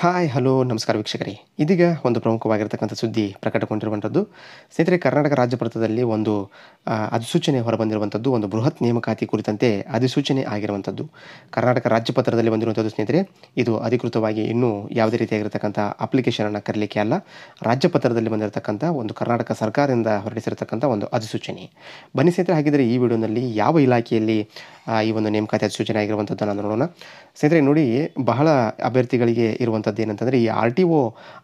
hi hello ನಮಸ್ಕಾರ ವೀಕ್ಷಕರೇ ಇದೀಗ ಒಂದು ಪ್ರಮುಖವಾಗಿರ್ತಕ್ಕಂಥ ಸುದ್ದಿ ಪ್ರಕಟಗೊಂಡಿರುವಂಥದ್ದು ಸ್ನೇಹಿತರೆ ಕರ್ನಾಟಕ ರಾಜ್ಯಪತ್ರದಲ್ಲಿ ಒಂದು ಅಧಿಸೂಚನೆ ಹೊರಬಂದಿರುವಂಥದ್ದು ಒಂದು ಬೃಹತ್ ನೇಮಕಾತಿ ಕುರಿತಂತೆ ಅಧಿಸೂಚನೆ ಆಗಿರುವಂಥದ್ದು ಕರ್ನಾಟಕ ರಾಜ್ಯಪತ್ರದಲ್ಲಿ ಬಂದಿರುವಂಥದ್ದು ಸ್ನೇಹಿತರೆ ಇದು ಅಧಿಕೃತವಾಗಿ ಇನ್ನೂ ಯಾವುದೇ ರೀತಿಯಾಗಿರ್ತಕ್ಕಂಥ ಅಪ್ಲಿಕೇಶನನ್ನು ಕರಲಿಕ್ಕೆ ಅಲ್ಲ ರಾಜ್ಯಪತ್ರದಲ್ಲಿ ಬಂದಿರತಕ್ಕಂಥ ಒಂದು ಕರ್ನಾಟಕ ಸರ್ಕಾರದಿಂದ ಹೊರಡಿಸಿರತಕ್ಕಂಥ ಒಂದು ಅಧಿಸೂಚನೆ ಬನ್ನಿ ಸ್ನೇಹಿತರೆ ಹಾಗಿದ್ದರೆ ಈ ವಿಡಿಯೋನಲ್ಲಿ ಯಾವ ಇಲಾಖೆಯಲ್ಲಿ ಈ ಒಂದು ನೇಮಕಾತಿ ಅಧಿಸೂಚನೆ ಆಗಿರುವಂಥದ್ದನ್ನು ನೋಡೋಣ ಸ್ನೇಹಿತರೆ ನೋಡಿ ಬಹಳ ಅಭ್ಯರ್ಥಿಗಳಿಗೆ ಇರುವಂಥ ಏನಂತಂದ್ರೆ ಏನಂತಂದರೆ ಈ ಆರ್ ಟಿ ಒ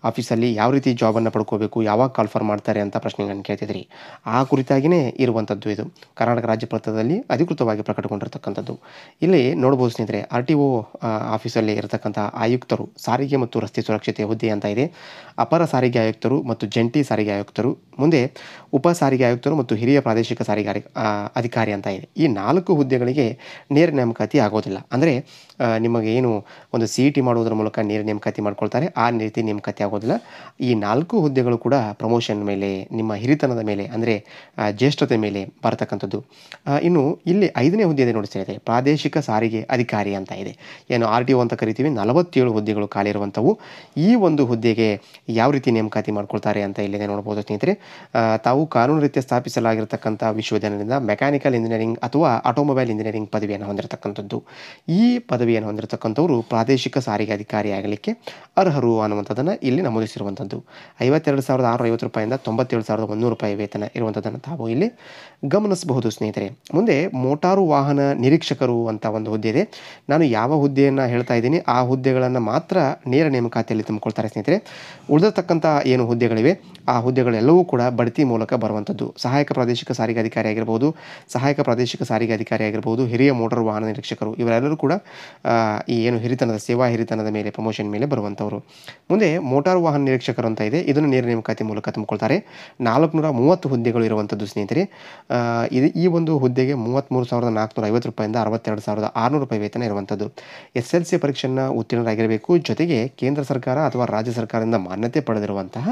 ಆಫೀಸಲ್ಲಿ ಯಾವ ರೀತಿ ಜಾಬನ್ನು ಪಡ್ಕೋಬೇಕು ಯಾವಾಗ ಕಾಲ್ಫರ್ ಮಾಡ್ತಾರೆ ಅಂತ ಪ್ರಶ್ನೆ ನಾನು ಕೇಳ್ತಿದ್ರಿ ಆ ಕುರಿತಾಗಿಯೇ ಇರುವಂಥದ್ದು ಇದು ಕರ್ನಾಟಕ ರಾಜ್ಯ ಅಧಿಕೃತವಾಗಿ ಪ್ರಕಟಗೊಂಡಿರ್ತಕ್ಕಂಥದ್ದು ಇಲ್ಲಿ ನೋಡ್ಬೋದು ಸ್ನೇಹಿತರೆ ಆರ್ ಟಿ ಒ ಆಫೀಸಲ್ಲಿ ಇರತಕ್ಕಂಥ ಆಯುಕ್ತರು ಸಾರಿಗೆ ಮತ್ತು ರಸ್ತೆ ಸುರಕ್ಷತೆ ಹುದ್ದೆ ಅಂತ ಇದೆ ಅಪರ ಸಾರಿಗೆ ಆಯುಕ್ತರು ಮತ್ತು ಜಂಟಿ ಸಾರಿಗೆ ಆಯುಕ್ತರು ಮುಂದೆ ಉಪ ಸಾರಿಗೆ ಆಯುಕ್ತರು ಮತ್ತು ಹಿರಿಯ ಪ್ರಾದೇಶಿಕ ಸಾರಿಗೆ ಅಧಿಕಾರಿ ಅಂತ ಇದೆ ಈ ನಾಲ್ಕು ಹುದ್ದೆಗಳಿಗೆ ನೇರ ನೇಮಕಾತಿ ಆಗೋದಿಲ್ಲ ಅಂದರೆ ನಿಮಗೆ ಏನು ಒಂದು ಸಿ ಇ ಟಿ ಮಾಡುವುದರ ಮೂಲಕ ನೇರ ನೇಮಕಾತಿ ನೇಮಕಾತಿ ಮಾಡ್ಕೊಳ್ತಾರೆ ಆ ರೀತಿ ನೇಮಕಾತಿ ಆಗೋದಿಲ್ಲ ಈ ನಾಲ್ಕು ಹುದ್ದೆಗಳು ಕೂಡ ಪ್ರಮೋಷನ್ ಮೇಲೆ ನಿಮ್ಮ ಹಿರಿತನದ ಮೇಲೆ ಅಂದರೆ ಜ್ಯೇಷ್ಠತೆ ಮೇಲೆ ಬರತಕ್ಕಂಥದ್ದು ಇನ್ನು ಇಲ್ಲಿ ಐದನೇ ಹುದ್ದೆ ಇದೆ ಪ್ರಾದೇಶಿಕ ಸಾರಿಗೆ ಅಧಿಕಾರಿ ಅಂತ ಇದೆ ಏನು ಆರ್ ಟಿ ಒ ಅಂತ ಕರಿತೀವಿ ನಲವತ್ತೇಳು ಹುದ್ದೆಗಳು ಖಾಲಿ ಇರುವಂಥವು ಈ ಒಂದು ಹುದ್ದೆಗೆ ಯಾವ ರೀತಿ ನೇಮಕಾತಿ ಮಾಡ್ಕೊಳ್ತಾರೆ ಅಂತ ಇಲ್ಲಿ ನೋಡ್ಬೋದು ಸ್ನೇಹಿತರೆ ತಾವು ಕಾನೂನು ರೀತಿಯ ಸ್ಥಾಪಿಸಲಾಗಿರ್ತಕ್ಕಂಥ ವಿಶ್ವವಿದ್ಯಾಲಯದಿಂದ ಮೆಕ್ಯಾನಿಕಲ್ ಇಂಜಿನಿಯರಿಂಗ್ ಅಥವಾ ಆಟೋಮೊಬೈಲ್ ಇಂಜಿನಿಯರಿಂಗ್ ಪದವಿಯನ್ನು ಹೊಂದಿರತಕ್ಕಂಥದ್ದು ಈ ಪದವಿಯನ್ನು ಹೊಂದಿರತಕ್ಕಂಥವರು ಪ್ರಾದೇಶಿಕ ಸಾರಿಗೆ ಅಧಿಕಾರಿ ಆಗಲಿಕ್ಕೆ ಅರ್ಹರು ಅನ್ನುವಂಥದ್ದನ್ನು ಇಲ್ಲಿ ನಮೂದಿಸಿರುವಂಥದ್ದು ಐವತ್ತೆರಡು ಸಾವಿರದ ಆರು ಐವತ್ತು ರೂಪಾಯಿಂದ ತೊಂಬತ್ತೇಳು ಸಾವಿರದ ಒಂದೂರು ರೂಪಾಯಿ ವೇತನ ಇರುವಂಥದ್ದನ್ನು ತಾವು ಇಲ್ಲಿ ಗಮನಿಸಬಹುದು ಸ್ನೇಹಿತರೆ ಮುಂದೆ ಮೋಟಾರು ವಾಹನ ನಿರೀಕ್ಷಕರು ಅಂತ ಒಂದು ಹುದ್ದೆ ಇದೆ ನಾನು ಯಾವ ಹುದ್ದೆಯನ್ನು ಹೇಳ್ತಾ ಇದ್ದೀನಿ ಆ ಹುದ್ದೆಗಳನ್ನು ಮಾತ್ರ ನೇರ ನೇಮಕಾತಿಯಲ್ಲಿ ತುಂಬಿಕೊಳ್ತಾರೆ ಸ್ನೇಹಿತರೆ ಉಳಿದಿರ್ತಕ್ಕಂಥ ಏನು ಹುದ್ದೆಗಳಿವೆ ಆ ಹುದ್ದೆಗಳೆಲ್ಲವೂ ಕೂಡ ಬಡ್ತಿ ಮೂಲಕ ಬರುವಂಥದ್ದು ಸಹಾಯಕ ಪ್ರಾದೇಶಿಕ ಸಾರಿಗೆ ಅಧಿಕಾರಿ ಆಗಿರ್ಬೋದು ಸಹಾಯಕ ಪ್ರಾದೇಶಿಕ ಸಾರಿಗೆ ಅಧಿಕಾರಿ ಆಗಿರ್ಬೋದು ಹಿರಿಯ ಮೋಟಾರು ವಾಹನ ನಿರೀಕ್ಷಕರು ಇವರೆಲ್ಲರೂ ಕೂಡ ಈ ಏನು ಹಿರಿತನದ ಸೇವಾ ಹಿರಿತನದ ಮೇಲೆ ಪ್ರಮೋಷನ್ ಮೇಲೆ ಬರುವಂಥವರು ಮುಂದೆ ಮೋಟಾರ್ ವಾಹನ ನಿರೀಕ್ಷಕರು ಅಂತ ಇದೆ ಇದನ್ನು ನೇರ ನೇಮಕಾತಿ ಮೂಲಕ ತುಂಬಿಕೊಳ್ತಾರೆ ನಾಲ್ಕುನೂರ ಮೂವತ್ತು ಹುದ್ದೆಗಳು ಇರುವಂಥದ್ದು ಸ್ನೇಹಿತರೆ ಇದು ಈ ಒಂದು ಹುದ್ದೆಗೆ ಮೂವತ್ತ್ಮೂರು ಸಾವಿರದ ನಾಲ್ಕುನೂರ ಐವತ್ತು ರೂಪಾಯಿಂದ ಅರವತ್ತೆರಡು ಸಾವಿರದ ಆರುನೂರು ರೂಪಾಯಿ ವೇತನ ಇರುವಂಥದ್ದು ಎಸ್ ಎಲ್ ಸಿ ಪರೀಕ್ಷೆಯನ್ನು ಉತ್ತೀರ್ಣರಾಗಿರಬೇಕು ಜೊತೆಗೆ ಕೇಂದ್ರ ಸರ್ಕಾರ ಅಥವಾ ರಾಜ್ಯ ಸರ್ಕಾರದಿಂದ ಮಾನ್ಯತೆ ಪಡೆದಿರುವಂತಹ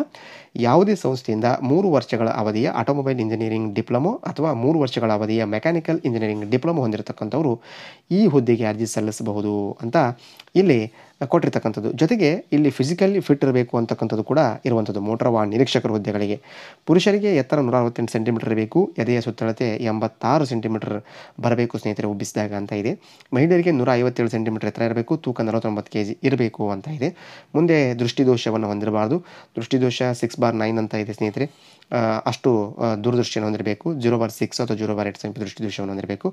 ಯಾವುದೇ ಸಂಸ್ಥೆಯಿಂದ ಮೂರು ವರ್ಷಗಳ ಅವಧಿಯ ಆಟೋಮೊಬೈಲ್ ಇಂಜಿನಿಯರಿಂಗ್ ಡಿಪ್ಲೊಮೊ ಅಥವಾ ಮೂರು ವರ್ಷಗಳ ಅವಧಿಯ ಮೆಕ್ಯಾನಿಕಲ್ ಇಂಜಿನಿಯರಿಂಗ್ ಡಿಪ್ಲೊಮೊ ಹೊಂದಿರತಕ್ಕಂಥವರು ಈ ಹುದ್ದೆಗೆ ಅರ್ಜಿ ಸಲ್ಲಿಸಬಹುದು ಅಂತ ಇಲ್ಲಿ ಕೊಟ್ಟಿರ್ತಕ್ಕಂಥದ್ದು ಜೊತೆಗೆ ಇಲ್ಲಿ ಫಿಸಿಕಲಿ ಫಿಟ್ ಇರಬೇಕು ಅಂತಕ್ಕಂಥದ್ದು ಕೂಡ ಇರುವಂಥದ್ದು ಮೋಟಾರ್ ವಾಹನ ನಿರೀಕ್ಷಕರ ಹುದ್ದೆಗಳಿಗೆ ಪುರುಷರಿಗೆ ಎತ್ತರ ನೂರ ಅರವತ್ತೆಂಟು ಸೆಂಟಿಮೀಟರ್ ಇರಬೇಕು ಎದೆಯ ಸುತ್ತಳತೆ ಎಂಬತ್ತಾರು ಸೆಂಟಿಮೀಟರ್ ಬರಬೇಕು ಸ್ನೇಹಿತರೆ ಉಬ್ಬಿಸಿದಾಗ ಅಂತ ಇದೆ ಮಹಿಳೆಯರಿಗೆ ನೂರ ಐವತ್ತೇಳು ಸೆಂಟಿಮೀಟರ್ ಎತ್ತರ ಇರಬೇಕು ತೂಕ ನಲವತ್ತೊಂಬತ್ತು ಕೆ ಜಿ ಇರಬೇಕು ಅಂತ ಇದೆ ಮುಂದೆ ದೃಷ್ಟಿದೋಷವನ್ನು ಹೊಂದಿರಬಾರ್ದು ದೃಷ್ಟಿದೋಷ ಸಿಕ್ಸ್ ಬಾರ್ ನೈನ್ ಅಂತ ಇದೆ ಸ್ನೇಹಿತರೆ ಅಷ್ಟು ದೂರದೃಷ್ಟಿಯನ್ನು ಹೊಂದಿರಬೇಕು ಜೀರೋ ಬಾರ್ ಸಿಕ್ಸ್ ಅಥವಾ ಜೀರೋ ಬಾರ್ ಏಟ್ ಸಮೀಪ ದೃಷ್ಟಿದೋಷವನ್ನು ಹೊಂದಿರಬೇಕು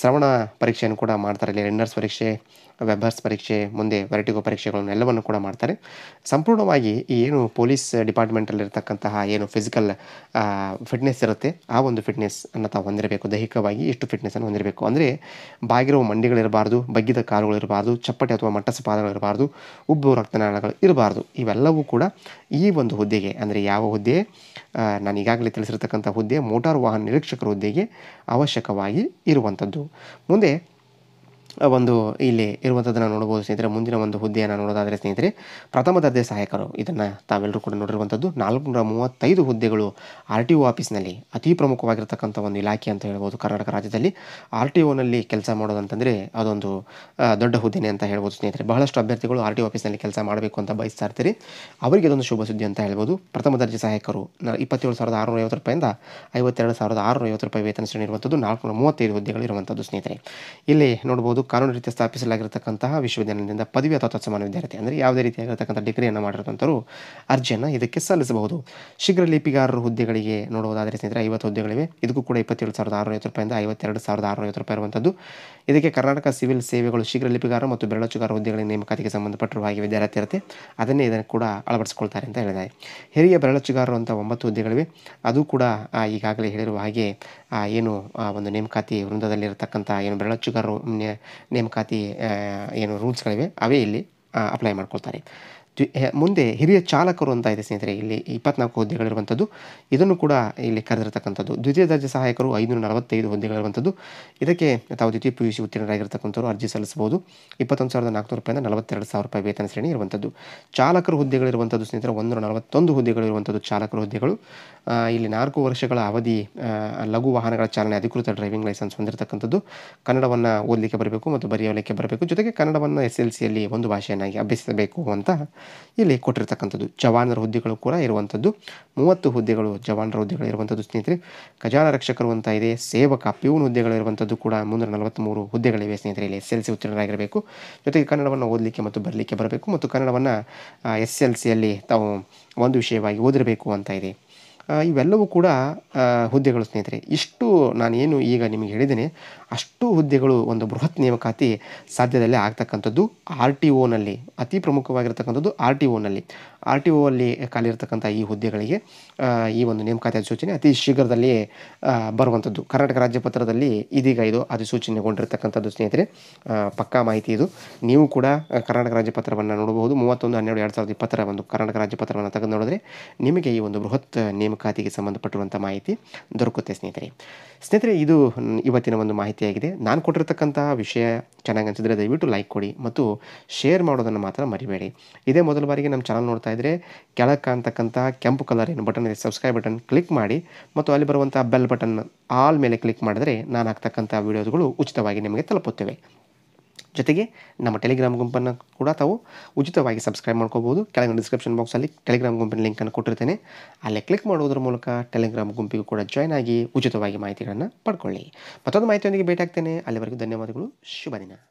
ಶ್ರವಣ ಪರೀಕ್ಷೆಯನ್ನು ಕೂಡ ಮಾಡ್ತಾರೆ ಇಲ್ಲಿ ರೆಂಡರ್ಸ್ ಪರೀಕ್ಷೆ ವೆಬರ್ಸ್ ಪರೀಕ್ಷೆ ಮುಂದೆ ವೆರೈಟಿಗೋ ಪರೀಕ್ಷೆಗಳನ್ನು ಎಲ್ಲವನ್ನು ಕೂಡ ಮಾಡ್ತಾರೆ ಸಂಪೂರ್ಣವಾಗಿ ಈ ಏನು ಪೊಲೀಸ್ ಡಿಪಾರ್ಟ್ಮೆಂಟಲ್ಲಿರತಕ್ಕಂತಹ ಏನು ಫಿಸಿಕಲ್ ಫಿಟ್ನೆಸ್ ಇರುತ್ತೆ ಆ ಒಂದು ಫಿಟ್ನೆಸ್ ಅನ್ನು ತಾವು ಹೊಂದಿರಬೇಕು ದೈಹಿಕವಾಗಿ ಇಷ್ಟು ಅನ್ನು ಹೊಂದಿರಬೇಕು ಅಂದರೆ ಬಾಗಿರುವ ಮಂಡಿಗಳಿರಬಾರ್ದು ಬಗ್ಗಿದ ಕಾರುಗಳಿರಬಾರ್ದು ಚಪ್ಪಟೆ ಅಥವಾ ಮಟ್ಟಸ ಪಾದಗಳಿರಬಾರ್ದು ಉಬ್ಬು ರಕ್ತನಾಳಗಳು ಇರಬಾರ್ದು ಇವೆಲ್ಲವೂ ಕೂಡ ಈ ಒಂದು ಹುದ್ದೆಗೆ ಅಂದರೆ ಯಾವ ಹುದ್ದೆ ನಾನು ಈಗಾಗಲೇ ತಿಳಿಸಿರ್ತಕ್ಕಂಥ ಹುದ್ದೆ ಮೋಟಾರ್ ವಾಹನ ನಿರೀಕ್ಷಕರ ಹುದ್ದೆಗೆ ಅವಶ್ಯಕವಾಗಿ ಇರುವಂಥದ್ದು ಮುಂದೆ ಒಂದು ಇಲ್ಲಿ ಇರುವಂಥದ್ದನ್ನು ನೋಡ್ಬೋದು ಸ್ನೇಹಿತರೆ ಮುಂದಿನ ಒಂದು ಹುದ್ದೆಯನ್ನು ನೋಡೋದಾದರೆ ಸ್ನೇಹಿತರೆ ಪ್ರಥಮ ದರ್ಜೆ ಸಹಾಯಕರು ಇದನ್ನು ತಾವೆಲ್ಲರೂ ಕೂಡ ನೋಡಿರುವಂಥದ್ದು ನಾಲ್ಕುನೂರ ಮೂವತ್ತೈದು ಹುದ್ದೆಗಳು ಆರ್ ಟಿ ಒ ಆಫೀಸ್ನಲ್ಲಿ ಅತಿ ಪ್ರಮುಖವಾಗಿರ್ತಕ್ಕಂಥ ಒಂದು ಇಲಾಖೆ ಅಂತ ಹೇಳ್ಬೋದು ಕರ್ನಾಟಕ ರಾಜ್ಯದಲ್ಲಿ ಆರ್ ಟಿ ಒನಲ್ಲಿ ಕೆಲಸ ಮಾಡೋದಂತಂದರೆ ಅದೊಂದು ದೊಡ್ಡ ಹುದ್ದೆನೇ ಅಂತ ಹೇಳ್ಬೋದು ಸ್ನೇಹಿತರೆ ಬಹಳಷ್ಟು ಅಭ್ಯರ್ಥಿಗಳು ಆರ್ ಟಿ ಒ ಆಫೀಸ್ನಲ್ಲಿ ಕೆಲಸ ಮಾಡಬೇಕು ಅಂತ ಬಯಸ್ತಾ ಇರ್ತೀರಿ ಅವರಿಗೆ ಅದೊಂದು ಶುಭ ಸುದ್ದಿ ಅಂತ ಹೇಳ್ಬೋದು ಪ್ರಥಮ ದರ್ಜೆ ಸಹಾಯಕರು ಇಪ್ಪತ್ತೇಳು ಸಾವಿರದ ಆರುನೂರ ಐವತ್ತು ರೂಪಾಯಿಂದ ಐವತ್ತೆರಡು ಸಾವಿರದ ಆರುನೂರ ಐವತ್ತು ರೂಪಾಯಿ ವೇತನ ಶ್ರೇಣಿ ಇರುವಂಥದ್ದು ನಾಲ್ಕುನೂರ ಮೂವತ್ತೈದು ಹುದ್ದೆಗಳು ಇರುವಂಥದ್ದು ಸ್ನೇಹಿತರೆ ಇಲ್ಲಿ ನೋಡ್ಬೋದು ಒಂದು ಕಾನೂನು ರೀತಿಯ ಸ್ಥಾಪಿಸಲಾಗಿರತಕ್ಕಂತಹ ವಿಶ್ವವಿದ್ಯಾನಿಲಯದಿಂದ ಪದವಿ ಅಥವಾ ತತ್ಸಮಾನ ವಿದ್ಯಾರ್ಥಿ ಅಂದರೆ ಯಾವುದೇ ರೀತಿಯಾಗಿರ್ತಕ್ಕಂಥ ಡಿಗ್ರಿಯನ್ನು ಮಾಡಿರುವಂಥವರು ಅರ್ಜಿಯನ್ನು ಇದಕ್ಕೆ ಸಲ್ಲಿಸಬಹುದು ಶೀಘ್ರ ಲಿಪಿಗಾರರ ಹುದ್ದೆಗಳಿಗೆ ನೋಡುವುದಾದರೆ ಸ್ನೇಹಿತರೆ ಐವತ್ತು ಹುದ್ದೆಗಳಿವೆ ಇದಕ್ಕೂ ಕೂಡ ಇಪ್ಪತ್ತೇಳು ಸಾವಿರದ ಆರುನೂರೈವತ್ತು ರೂಪಾಯಿಂದ ಐವತ್ತೆರಡು ಸಾವಿರದ ಐವತ್ತು ರೂಪಾಯಿ ಇರುವಂಥದ್ದು ಇದಕ್ಕೆ ಕರ್ನಾಟಕ ಸಿವಿಲ್ ಸೇವೆಗಳು ಶೀಘ್ರ ಲಿಪಿಗಾರ ಮತ್ತು ಬೆರಳಚುಗಾರ ಹುದ್ದೆಗಳಿಗೆ ನೇಮಕಾತಿಗೆ ಸಂಬಂಧಪಟ್ಟಿರುವ ಹಾಗೆ ಇರುತ್ತೆ ಅದನ್ನೇ ಇದನ್ನು ಕೂಡ ಅಳವಡಿಸಿಕೊಳ್ತಾರೆ ಅಂತ ಹೇಳಿದ್ದಾರೆ ಹಿರಿಯ ಬೆರಳಚುಗಾರರು ಅಂತ ಒಂಬತ್ತು ಹುದ್ದೆಗಳಿವೆ ಅದು ಕೂಡ ಈಗಾಗಲೇ ಹೇಳಿರುವ ಹಾಗೆ ಏನು ಆ ಒಂದು ನೇಮಕಾತಿ ವೃಂದದಲ್ಲಿರತಕ್ಕಂಥ ಏನು ಬೆರಳಚ್ಚುಗಾರರು ನೇಮಕಾತಿ ಏನು ರೂಲ್ಸ್ಗಳಿವೆ ಅವೇ ಇಲ್ಲಿ ಅಪ್ಲೈ ಮಾಡ್ಕೊಳ್ತಾರೆ ಮುಂದೆ ಹಿರಿಯ ಚಾಲಕರು ಅಂತ ಇದೆ ಸ್ನೇಹಿತರೆ ಇಲ್ಲಿ ಇಪ್ಪತ್ನಾಲ್ಕು ಹುದ್ದೆಗಳಿರುವಂಥದ್ದು ಇದನ್ನು ಕೂಡ ಇಲ್ಲಿ ಕರೆದಿರತಕ್ಕಂಥದ್ದು ದ್ವಿತೀಯ ದರ್ಜೆ ಸಹಾಯಕರು ಐನೂರ ನಲವತ್ತೈದು ಹುದ್ದೆಗಳಿರುವಂಥದ್ದು ಇದಕ್ಕೆ ತಾವು ದ್ವಿತೀಯ ಪಿ ಯು ಸಿ ಉತ್ತೀರ್ಣರಾಗಿರ್ತಕ್ಕಂಥವ್ರು ಅರ್ಜಿ ಸಲ್ಲಿಸಬಹುದು ಇಪ್ಪತ್ತೊಂದು ಸಾವಿರದ ನಾಲ್ಕುನೂರು ರೂಪಾಯಿಂದ ನಲವತ್ತೆರಡು ಸಾವಿರ ರೂಪಾಯಿ ವೇತನ ಶ್ರೇಣಿ ಇರುವಂಥದ್ದು ಚಾಲಕರು ಹುದ್ದೆಗಳಿರುವಂಥದ್ದು ಸ್ನೇಹಿತರೆ ಒಂದು ನಲವತ್ತೊಂದು ಹುದ್ದೆಗಳಿರುವಂಥದ್ದು ಚಾಲಕರ ಹುದ್ದೆಗಳು ಇಲ್ಲಿ ನಾಲ್ಕು ವರ್ಷಗಳ ಅವಧಿ ಲಘು ವಾಹನಗಳ ಚಾಲನೆ ಅಧಿಕೃತ ಡ್ರೈವಿಂಗ್ ಲೈಸೆನ್ಸ್ ಹೊಂದಿರತಕ್ಕಂಥದ್ದು ಕನ್ನಡವನ್ನು ಓದಲಿಕ್ಕೆ ಬರಬೇಕು ಮತ್ತು ಬರೆಯಲಿಕ್ಕೆ ಬರಬೇಕು ಜೊತೆಗೆ ಕನ್ನಡವನ್ನು ಎಸ್ ಎಲ್ ಸಿಯಲ್ಲಿ ಒಂದು ಭಾಷೆಯನ್ನಾಗಿ ಅಭ್ಯಸಿಸಬೇಕು ಅಂತ ಇಲ್ಲಿ ಕೊಟ್ಟಿರ್ತಕ್ಕಂಥದ್ದು ಜವಾನರ ಹುದ್ದೆಗಳು ಕೂಡ ಇರುವಂಥದ್ದು ಮೂವತ್ತು ಹುದ್ದೆಗಳು ಜವಾನರ ಹುದ್ದೆಗಳು ಇರುವಂಥದ್ದು ಸ್ನೇಹಿತರೆ ಖಜಾನ ರಕ್ಷಕರು ಅಂತ ಇದೆ ಸೇವಕ ಪಿಯೂನ್ ಹುದ್ದೆಗಳು ಇರುವಂಥದ್ದು ಕೂಡ ಮುನ್ನೂರ ಮೂರು ಹುದ್ದೆಗಳಿವೆ ಸ್ನೇಹಿತರೆ ಇಲ್ಲಿ ಎಸ್ ಎಲ್ ಸಿ ಉತ್ತೀರ್ಣರಾಗಿರಬೇಕು ಜೊತೆಗೆ ಕನ್ನಡವನ್ನು ಓದಲಿಕ್ಕೆ ಮತ್ತು ಬರಲಿಕ್ಕೆ ಬರಬೇಕು ಮತ್ತು ಕನ್ನಡವನ್ನು ಎಸ್ ಎಲ್ ಸಿಯಲ್ಲಿ ತಾವು ಒಂದು ವಿಷಯವಾಗಿ ಓದಿರಬೇಕು ಅಂತ ಇದೆ ಇವೆಲ್ಲವೂ ಕೂಡ ಹುದ್ದೆಗಳು ಸ್ನೇಹಿತರೆ ಇಷ್ಟು ನಾನೇನು ಈಗ ನಿಮಗೆ ಹೇಳಿದ್ದೇನೆ ಅಷ್ಟು ಹುದ್ದೆಗಳು ಒಂದು ಬೃಹತ್ ನೇಮಕಾತಿ ಸಾಧ್ಯದಲ್ಲೇ ಆಗ್ತಕ್ಕಂಥದ್ದು ಆರ್ ಟಿ ಒನಲ್ಲಿ ಅತಿ ಪ್ರಮುಖವಾಗಿರ್ತಕ್ಕಂಥದ್ದು ಆರ್ ಟಿ ಒನಲ್ಲಿ ಆರ್ ಟಿ ಒಲ್ಲಿ ಅಲ್ಲಿ ಖಾಲಿರ್ತಕ್ಕಂಥ ಈ ಹುದ್ದೆಗಳಿಗೆ ಈ ಒಂದು ನೇಮಕಾತಿ ಅಧಿಸೂಚನೆ ಅತಿ ಶೀಘ್ರದಲ್ಲಿ ಬರುವಂಥದ್ದು ಕರ್ನಾಟಕ ರಾಜ್ಯ ಪತ್ರದಲ್ಲಿ ಇದೀಗ ಇದು ಅಧಿಸೂಚನೆಗೊಂಡಿರ್ತಕ್ಕಂಥದ್ದು ಸ್ನೇಹಿತರೆ ಪಕ್ಕಾ ಮಾಹಿತಿ ಇದು ನೀವು ಕೂಡ ಕರ್ನಾಟಕ ರಾಜ್ಯ ಪತ್ರವನ್ನು ನೋಡಬಹುದು ಮೂವತ್ತೊಂದು ಹನ್ನೆರಡು ಎರಡು ಸಾವಿರದ ಇಪ್ಪತ್ತರ ಒಂದು ಕರ್ನಾಟಕ ರಾಜ್ಯ ಪತ್ರವನ್ನು ತೆಗೆದು ನೋಡಿದ್ರೆ ನಿಮಗೆ ಈ ಒಂದು ಬೃಹತ್ ನೇಮಕಾತಿಗೆ ಸಂಬಂಧಪಟ್ಟಿರುವಂಥ ಮಾಹಿತಿ ದೊರಕುತ್ತೆ ಸ್ನೇಹಿತರೆ ಸ್ನೇಹಿತರೆ ಇದು ಇವತ್ತಿನ ಒಂದು ಮಾಹಿತಿಯಾಗಿದೆ ನಾನು ಕೊಟ್ಟಿರ್ತಕ್ಕಂಥ ವಿಷಯ ಚೆನ್ನಾಗಿ ಅನಿಸಿದರೆ ದಯವಿಟ್ಟು ಲೈಕ್ ಕೊಡಿ ಮತ್ತು ಶೇರ್ ಮಾಡೋದನ್ನು ಮಾತ್ರ ಮರಿಬೇಡಿ ಇದೇ ಮೊದಲ ಬಾರಿಗೆ ನಮ್ಮ ಚಾನಲ್ ನೋಡ್ತಾ ಇದ್ರೆ ಕೆಳಗೆ ಕಾಣ್ತಕ್ಕಂತಹ ಕೆಂಪು ಕಲರ್ ಏನು ಬಟನ್ ಇದೆ ಸಬ್ಸ್ಕ್ರೈಬ್ ಬಟನ್ ಕ್ಲಿಕ್ ಮಾಡಿ ಮತ್ತು ಅಲ್ಲಿ ಬರುವಂಥ ಬೆಲ್ ಬಟನ್ ಆಲ್ ಮೇಲೆ ಕ್ಲಿಕ್ ಮಾಡಿದ್ರೆ ನಾನು ಹಾಕ್ತಕ್ಕಂಥ ವೀಡಿಯೋಸ್ಗಳು ಉಚಿತವಾಗಿ ನಿಮಗೆ ತಲುಪುತ್ತವೆ ಜೊತೆಗೆ ನಮ್ಮ ಟೆಲಿಗ್ರಾಮ್ ಗುಂಪನ್ನು ಕೂಡ ತಾವು ಉಚಿತವಾಗಿ ಸಬ್ಸ್ಕ್ರೈಬ್ ಮಾಡ್ಕೋಬೋದು ಕೆಳಗಿನ ಡಿಸ್ಕ್ರಿಪ್ಷನ್ ಬಾಕ್ಸಲ್ಲಿ ಟೆಲಿಗ್ರಾಮ್ ಗುಂಪಿನ ಲಿಂಕನ್ನು ಕೊಟ್ಟಿರ್ತೇನೆ ಅಲ್ಲಿ ಕ್ಲಿಕ್ ಮಾಡುವುದರ ಮೂಲಕ ಟೆಲಿಗ್ರಾಮ್ ಗುಂಪಿಗೂ ಕೂಡ ಜಾಯ್ನ್ ಆಗಿ ಉಚಿತವಾಗಿ ಮಾಹಿತಿಗಳನ್ನು ಪಡ್ಕೊಳ್ಳಿ ಮತ್ತೊಂದು ಮಾಹಿತಿಯೊಂದಿಗೆ ಭೇಟಿ ಆಗ್ತೇನೆ ಅಲ್ಲಿವರೆಗೂ ಧನ್ಯವಾದಗಳು ಶುಭ ದಿನ